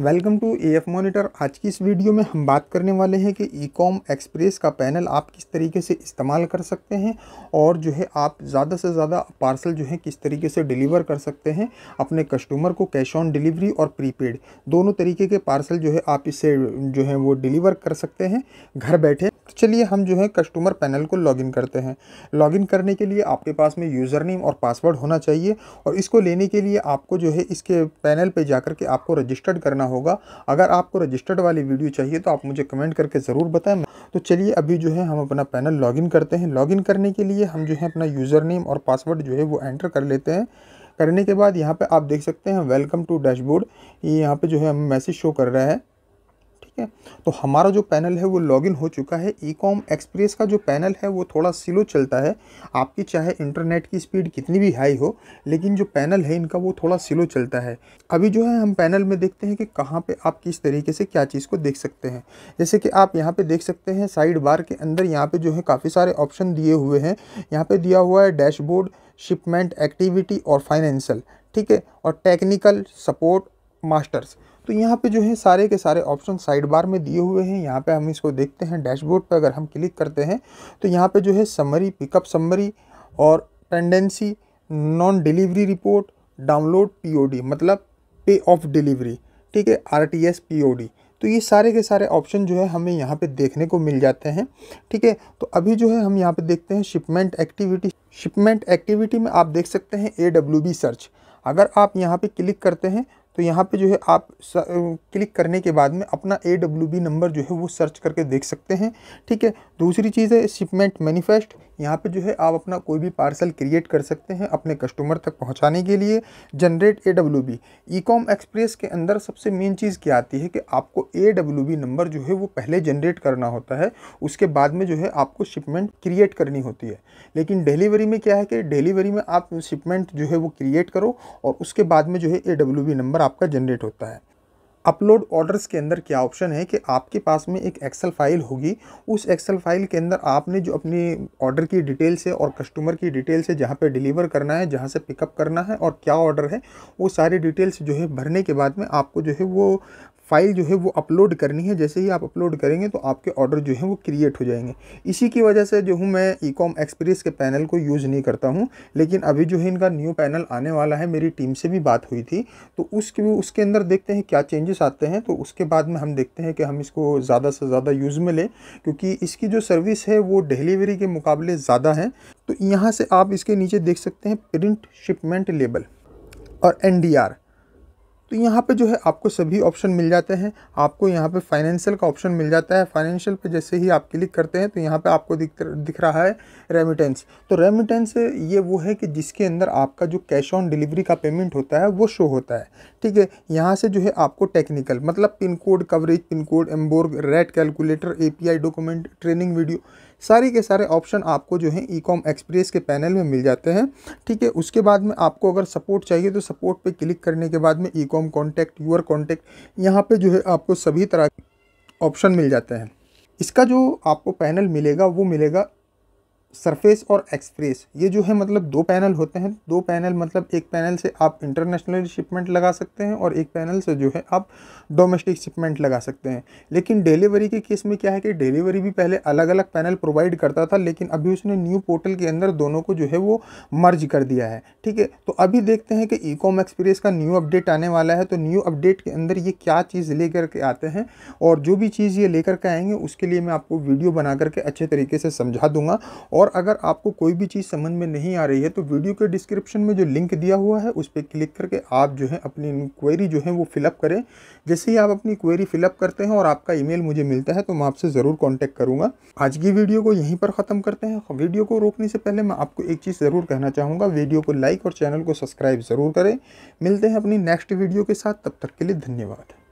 welcome to A F monitor आज की इस वीडियो में हम बात करने वाले हैं कि ई कॉम एक्सप्रेस का पैनल आप किस तरीके से इस्तेमाल कर सकते हैं और जो है आप ज़्यादा से ज़्यादा पार्सल जो है किस तरीके से डिलीवर कर सकते हैं अपने कस्टमर को कैश ऑन डिलीवरी और प्रीपेड दोनों तरीके के पार्सल जो है आप इससे जो है वो डिलीवर कर सकते हैं घर बैठे तो चलिए हम जो है कस्टमर पैनल को लॉगिन करते हैं लॉगिन करने के लिए आपके पास में यूज़र नेम और पासवर्ड होना चाहिए और इसको लेने के लिए आपको जो है इसके पैनल पर जाकर के आपको रजिस्टर्ड करना होगा अगर आपको रजिस्टर्ड वाली वीडियो चाहिए तो आप मुझे कमेंट करके ज़रूर बताएं तो चलिए अभी जो है हम अपना पैनल लॉगिन करते हैं लॉगिन करने के लिए हम जो है अपना यूज़र नेम और पासवर्ड जो है वो एंटर कर लेते हैं करने के बाद यहाँ पे आप देख सकते हैं वेलकम टू डैशबोर्ड ये यहाँ पे जो है हम मैसेज शो कर रहा है ठीक है तो हमारा जो पैनल है वो लॉगिन हो चुका है ई कॉम एक्सप्रेस का जो पैनल है वो थोड़ा स्लो चलता है आपकी चाहे इंटरनेट की स्पीड कितनी भी हाई हो लेकिन जो पैनल है इनका वो थोड़ा स्लो चलता है अभी जो है हम पैनल में देखते हैं कि कहाँ पर आप किस तरीके से क्या चीज़ को देख सकते हैं जैसे कि आप यहाँ पर देख सकते हैं साइड बार के अंदर यहाँ पर जो है काफ़ी सारे ऑप्शन दिए हुए हैं यहाँ पर दिया हुआ है डैशबोर्ड शिपमेंट एक्टिविटी और फाइनेंशियल ठीक है और टेक्निकल सपोर्ट मास्टर्स तो यहाँ पे जो है सारे के सारे ऑप्शन साइड बार में दिए हुए हैं यहाँ पे हम इसको देखते हैं डैशबोर्ड पे अगर हम क्लिक करते हैं तो यहाँ पे जो है समरी पिकअप समरी और tendency non delivery report download POD मतलब पे ऑफ डिलीवरी ठीक है आर टी एस पी तो ये सारे के सारे ऑप्शन जो है हमें यहाँ पे देखने को मिल जाते हैं ठीक है तो अभी जो है हम यहाँ पे देखते हैं शिपमेंट एक्टिविटी शिपमेंट एक्टिविटी में आप देख सकते हैं ए डब्ल्यू बी सर्च अगर आप यहाँ पे क्लिक करते हैं तो यहाँ पे जो है आप स, क्लिक करने के बाद में अपना ए डब्ल्यू बी नंबर जो है वो सर्च करके देख सकते हैं ठीक है दूसरी चीज़ है शिपमेंट मैनिफेस्ट यहाँ पे जो है आप अपना कोई भी पार्सल क्रिएट कर सकते हैं अपने कस्टमर तक पहुँचाने के लिए generate A W B Ecom Express के अंदर सबसे मेन चीज़ क्या आती है कि आपको ए डब्ल्यू बी नंबर जो है वो पहले जनरेट करना होता है उसके बाद में जो है आपको शिपमेंट क्रिएट करनी होती है लेकिन डिलीवरी में क्या है कि डिलीवरी में आप शिपमेंट जो है वो क्रिएट करो और उसके बाद में जो है ए डब्ल्यू बी नंबर आपका जनरेट होता है अपलोड ऑर्डर्स के अंदर क्या ऑप्शन है कि आपके पास में एक एक्सेल फाइल होगी उस एक्सेल फाइल के अंदर आपने जो अपनी ऑर्डर की डिटेल्स है और कस्टमर की डिटेल्स है जहाँ पे डिलीवर करना है जहाँ से पिकअप करना है और क्या ऑर्डर है वो सारी डिटेल्स जो है भरने के बाद में आपको जो है वो फ़ाइल जो है वो अपलोड करनी है जैसे ही आप अपलोड करेंगे तो आपके ऑर्डर जो है वो क्रिएट हो जाएंगे इसी की वजह से जो हूँ मैं ई कॉम एक्सप्रेस के पैनल को यूज़ नहीं करता हूँ लेकिन अभी जो है इनका न्यू पैनल आने वाला है मेरी टीम से भी बात हुई थी तो उसके उसके अंदर देखते हैं क्या चेंजेस आते हैं तो उसके बाद में हम देखते हैं कि हम इसको ज़्यादा से ज़्यादा यूज़ में लें क्योंकि इसकी जो सर्विस है वो डिलीवरी के मुकाबले ज़्यादा है तो यहाँ से आप इसके नीचे देख सकते हैं प्रिंट शिपमेंट लेबल और एन डी आर तो यहाँ पे जो है आपको सभी ऑप्शन मिल जाते हैं आपको यहाँ पे फाइनेंशियल का ऑप्शन मिल जाता है फाइनेंशियल पे जैसे ही आप क्लिक करते हैं तो यहाँ पे आपको दिख दिख रहा है रेमिटेंस तो रेमिटेंस ये वो है कि जिसके अंदर आपका जो कैश ऑन डिलीवरी का पेमेंट होता है वो शो होता है ठीक है यहाँ से जो है आपको टेक्निकल मतलब pin code coverage pin code एम्बोर्ग rate calculator a document training video सारे के सारे ऑप्शन आपको जो है ई कॉम एक्सप्रेस के पैनल में मिल जाते हैं ठीक है उसके बाद में आपको अगर सपोर्ट चाहिए तो सपोर्ट पर क्लिक करने के बाद में Ecom contact your contact यहाँ पर जो है आपको सभी तरह के ऑप्शन मिल जाते हैं इसका जो आपको पैनल मिलेगा वो मिलेगा सरफेस और एक्सप्रेस ये जो है मतलब दो पैनल होते हैं दो पैनल मतलब एक पैनल से आप इंटरनेशनल शिपमेंट लगा सकते हैं और एक पैनल से जो है आप डोमेस्टिक शिपमेंट लगा सकते हैं लेकिन डिलीवरी के केस में क्या है कि डिलीवरी भी पहले अलग अलग पैनल प्रोवाइड करता था लेकिन अभी उसने न्यू पोर्टल के अंदर दोनों को जो है वो मर्ज कर दिया है ठीक है तो अभी देखते हैं कि ई कॉम एक्सप्रेस का न्यू अपडेट आने वाला है तो न्यू अपडेट के अंदर ये क्या चीज़ ले करके आते हैं और जो भी चीज़ ये लेकर के आएंगे उसके लिए मैं आपको वीडियो बना करके अच्छे तरीके से समझा दूंगा और अगर आपको कोई भी चीज़ समझ में नहीं आ रही है तो वीडियो के डिस्क्रिप्शन में जो लिंक दिया हुआ है उस पर क्लिक करके आप जो है अपनी क्वेरी जो है वो फिलअप करें जैसे ही आप अपनी क्वेरी फिलअप करते हैं और आपका ईमेल मुझे मिलता है तो मैं आपसे ज़रूर कॉन्टैक्ट करूँगा आज की वीडियो को यहीं पर ख़त्म करते हैं वीडियो को रोकने से पहले मैं आपको एक चीज़ ज़रूर कहना चाहूँगा वीडियो को लाइक और चैनल को सब्सक्राइब ज़रूर करें मिलते हैं अपनी नेक्स्ट वीडियो के साथ तब तक के लिए धन्यवाद